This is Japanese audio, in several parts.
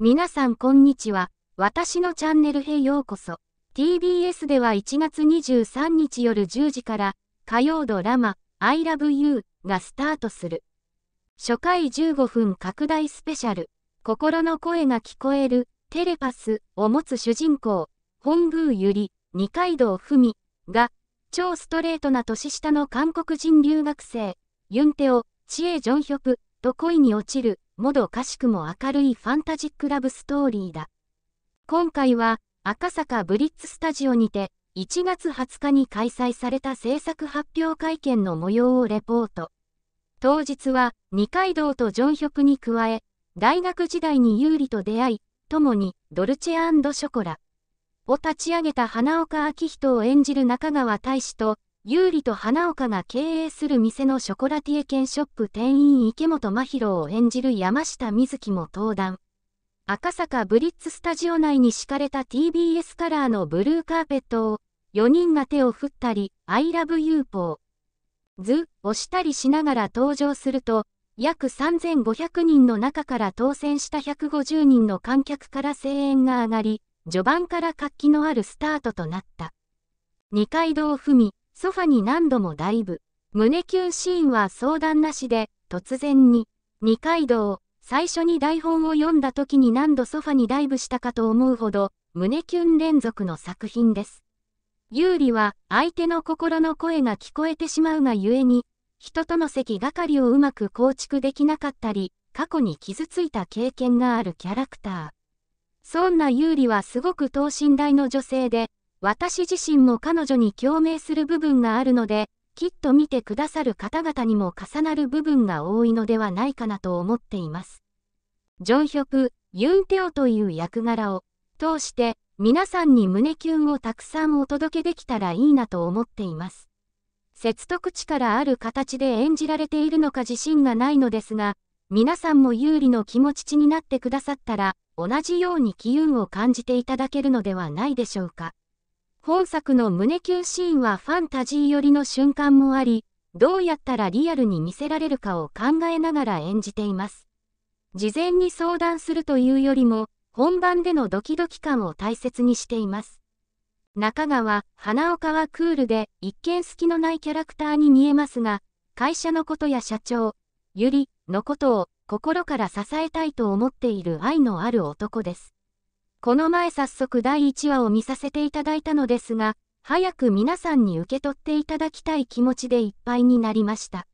皆さんこんにちは。私のチャンネルへようこそ。TBS では1月23日夜10時から、火曜ドラマ、I Love You がスタートする。初回15分拡大スペシャル、心の声が聞こえる、テレパスを持つ主人公、本宮ゆり、二階堂ふみが、超ストレートな年下の韓国人留学生、ユンテオ、チエ・ジョンヒョプと恋に落ちるもどかしくも明るいファンタジックラブストーリーだ。今回は赤坂ブリッツスタジオにて1月20日に開催された制作発表会見の模様をレポート。当日は二階堂とジョンヒョクに加え、大学時代に有利と出会い、共にドルチェショコラを立ち上げた花岡明人を演じる中川大志と有利と花岡が経営する店のショコラティエ券ショップ店員池本真宏を演じる山下美月も登壇。赤坂ブリッツスタジオ内に敷かれた TBS カラーのブルーカーペットを4人が手を振ったり、I love ー u ポーズをしたりしながら登場すると、約3500人の中から当選した150人の観客から声援が上がり、序盤から活気のあるスタートとなった。二階堂ふみ、ソファに何度もダイブ。胸キュンシーンは相談なしで、突然に、二階堂、最初に台本を読んだ時に何度ソファにダイブしたかと思うほど、胸キュン連続の作品です。有利は、相手の心の声が聞こえてしまうがゆえに、人との席がかりをうまく構築できなかったり、過去に傷ついた経験があるキャラクター。そんな有利はすごく等身大の女性で、私自身も彼女に共鳴する部分があるので、きっと見てくださる方々にも重なる部分が多いのではないかなと思っています。ジョンヒョク、ユンテオという役柄を通して、皆さんに胸キュンをたくさんお届けできたらいいなと思っています。説得力ある形で演じられているのか自信がないのですが、皆さんも有利の気持ちになってくださったら、同じように機運を感じていただけるのではないでしょうか。本作の胸キュンシーンはファンタジー寄りの瞬間もあり、どうやったらリアルに見せられるかを考えながら演じています。事前に相談するというよりも、本番でのドキドキ感を大切にしています。中川、花岡はクールで、一見隙のないキャラクターに見えますが、会社のことや社長、ゆりのことを心から支えたいと思っている愛のある男です。この前早速第1話を見させていただいたのですが、早く皆さんに受け取っていただきたい気持ちでいっぱいになりました。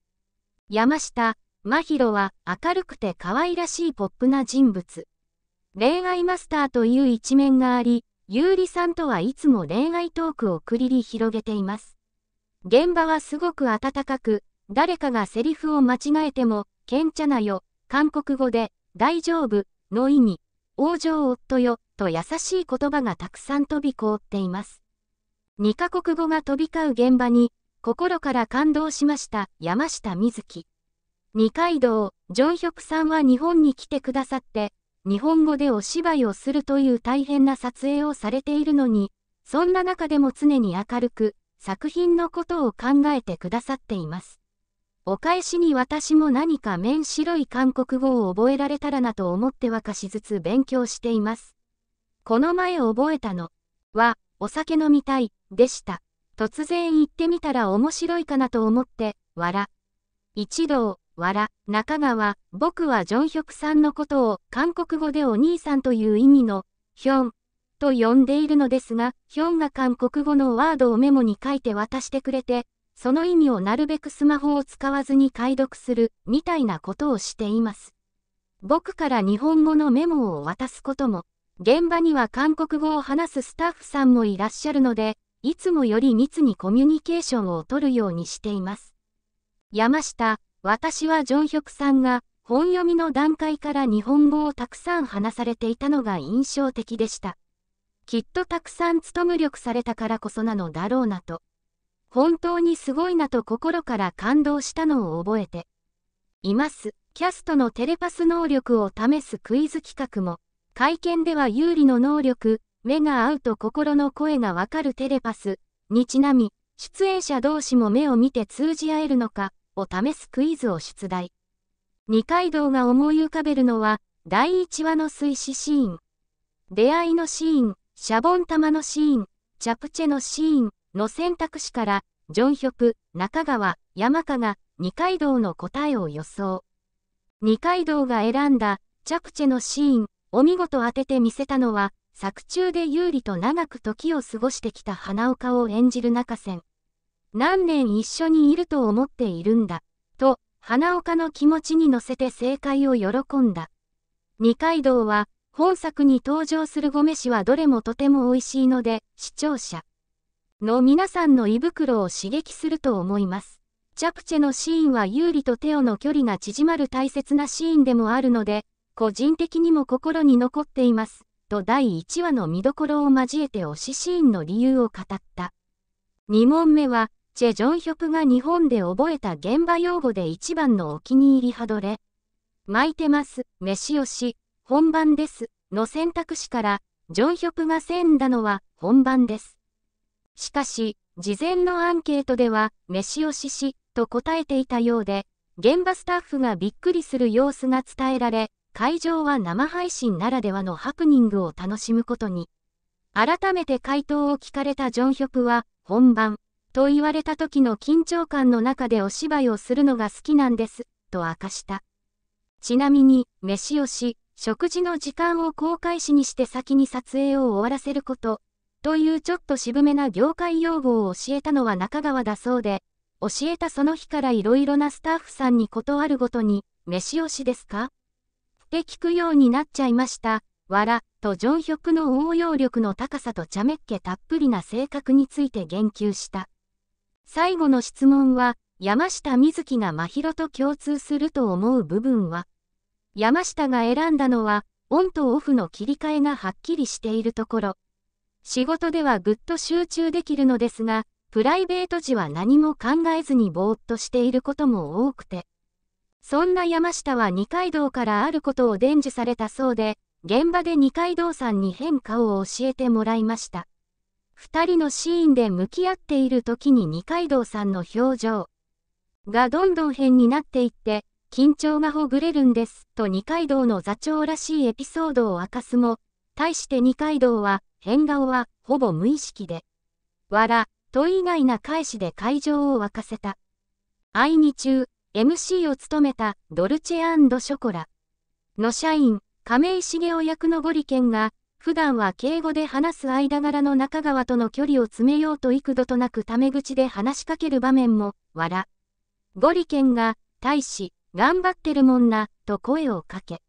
山下、真宙は明るくて可愛らしいポップな人物。恋愛マスターという一面があり、ゆうりさんとはいつも恋愛トークを繰り広げています。現場はすごく温かく、誰かがセリフを間違えても、けんちゃなよ、韓国語で、大丈夫、の意味、往生夫よ、と優しい言葉がたくさん飛び交っています。2カ国語が飛び交う現場に、心から感動しました、山下美月。二階堂、ジョンヒョクさんは日本に来てくださって、日本語でお芝居をするという大変な撮影をされているのに、そんな中でも常に明るく、作品のことを考えてくださっています。お返しに私も何か面白い韓国語を覚えられたらなと思ってはかしずつ勉強しています。この前覚えたのは、お酒飲みたい、でした。突然行ってみたら面白いかなと思って、わら。一同、わら、中川、僕はジョンヒョクさんのことを韓国語でお兄さんという意味の、ヒョン、と呼んでいるのですが、ヒョンが韓国語のワードをメモに書いて渡してくれて、その意味をなるべくスマホを使わずに解読する、みたいなことをしています。僕から日本語のメモを渡すことも、現場には韓国語を話すスタッフさんもいらっしゃるので、いつもより密にコミュニケーションをとるようにしています。山下、私はジョンヒョクさんが、本読みの段階から日本語をたくさん話されていたのが印象的でした。きっとたくさん務力されたからこそなのだろうなと。本当にすごいなと心から感動したのを覚えています。キャストのテレパス能力を試すクイズ企画も、会見では有利の能力、目が合うと心の声がわかるテレパスにちなみ、出演者同士も目を見て通じ合えるのかを試すクイズを出題。二階堂が思い浮かべるのは、第1話の水死シーン、出会いのシーン、シャボン玉のシーン、チャプチェのシーン、の選択肢から、ジョンヒョク、中川、山香が二階堂の答えを予想。二階堂が選んだ着地のシーン、お見事当ててみせたのは、作中で有利と長く時を過ごしてきた花岡を演じる中線。何年一緒にいると思っているんだ、と、花岡の気持ちに乗せて正解を喜んだ。二階堂は、本作に登場するごしはどれもとても美味しいので、視聴者。の皆さんの胃袋を刺激すると思います。チャプチェのシーンは有利とテオの距離が縮まる大切なシーンでもあるので、個人的にも心に残っています。と第1話の見どころを交えて推しシーンの理由を語った。2問目は、チェ・ジョンヒョプが日本で覚えた現場用語で一番のお気に入りハドレ。巻いてます、飯よし、本番です、の選択肢から、ジョンヒョプがせんだのは本番です。しかし、事前のアンケートでは、飯をしし、と答えていたようで、現場スタッフがびっくりする様子が伝えられ、会場は生配信ならではのハプニングを楽しむことに。改めて回答を聞かれたジョンヒョクは、本番、と言われた時の緊張感の中でお芝居をするのが好きなんです、と明かした。ちなみに、飯をし、食事の時間を公開しにして先に撮影を終わらせること、というちょっと渋めな業界用語を教えたのは中川だそうで、教えたその日からいろいろなスタッフさんに断あるごとに、飯押しですかって聞くようになっちゃいました。わら、とジョンヒョクの応用力の高さと茶目っ気たっぷりな性格について言及した。最後の質問は、山下美月が真宙と共通すると思う部分は、山下が選んだのは、オンとオフの切り替えがはっきりしているところ。仕事ではぐっと集中できるのですが、プライベート時は何も考えずにぼーっとしていることも多くて。そんな山下は二階堂からあることを伝授されたそうで、現場で二階堂さんに変化を教えてもらいました。二人のシーンで向き合っている時に二階堂さんの表情がどんどん変になっていって、緊張がほぐれるんです、と二階堂の座長らしいエピソードを明かすも、対して二階堂は、変顔は、ほぼ無意識で。わら、と意外な返しで会場を沸かせた。会に中、MC を務めたドルチェショコラの社員、亀井茂雄役のゴリケンが、普段は敬語で話す間柄の中川との距離を詰めようと幾度となくタメ口で話しかける場面も、わら。ゴリケンが、大使、頑張ってるもんな、と声をかけ。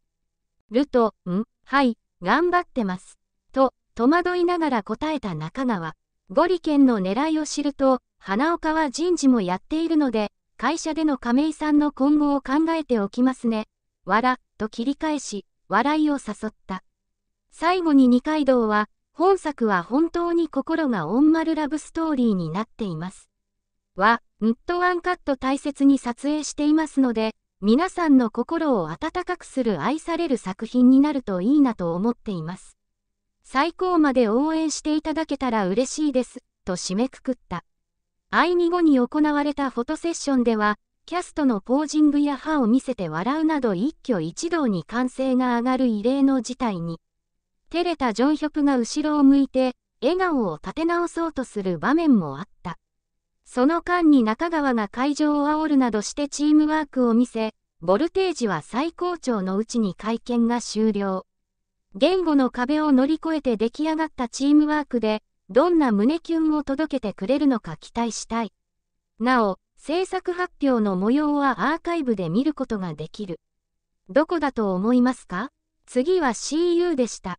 ると、ん、はい、頑張ってます。と、戸惑いながら答えた中川。ゴリケンの狙いを知ると、花岡は人事もやっているので、会社での亀井さんの今後を考えておきますね。わら、と切り返し、笑いを誘った。最後に二階堂は、本作は本当に心がオンマルラブストーリーになっています。は、んっとワンカット大切に撮影していますので、皆さんの心を温かくする愛される作品になるといいなと思っています。最高まで応援していただけたら嬉しいです、と締めくくった。愛に後に行われたフォトセッションでは、キャストのポージングや歯を見せて笑うなど一挙一動に歓声が上がる異例の事態に。照れたジョンヒョプが後ろを向いて、笑顔を立て直そうとする場面もあった。その間に中川が会場を煽るなどしてチームワークを見せ、ボルテージは最高潮のうちに会見が終了。言語の壁を乗り越えて出来上がったチームワークで、どんな胸キュンを届けてくれるのか期待したい。なお、制作発表の模様はアーカイブで見ることができる。どこだと思いますか次は CU でした。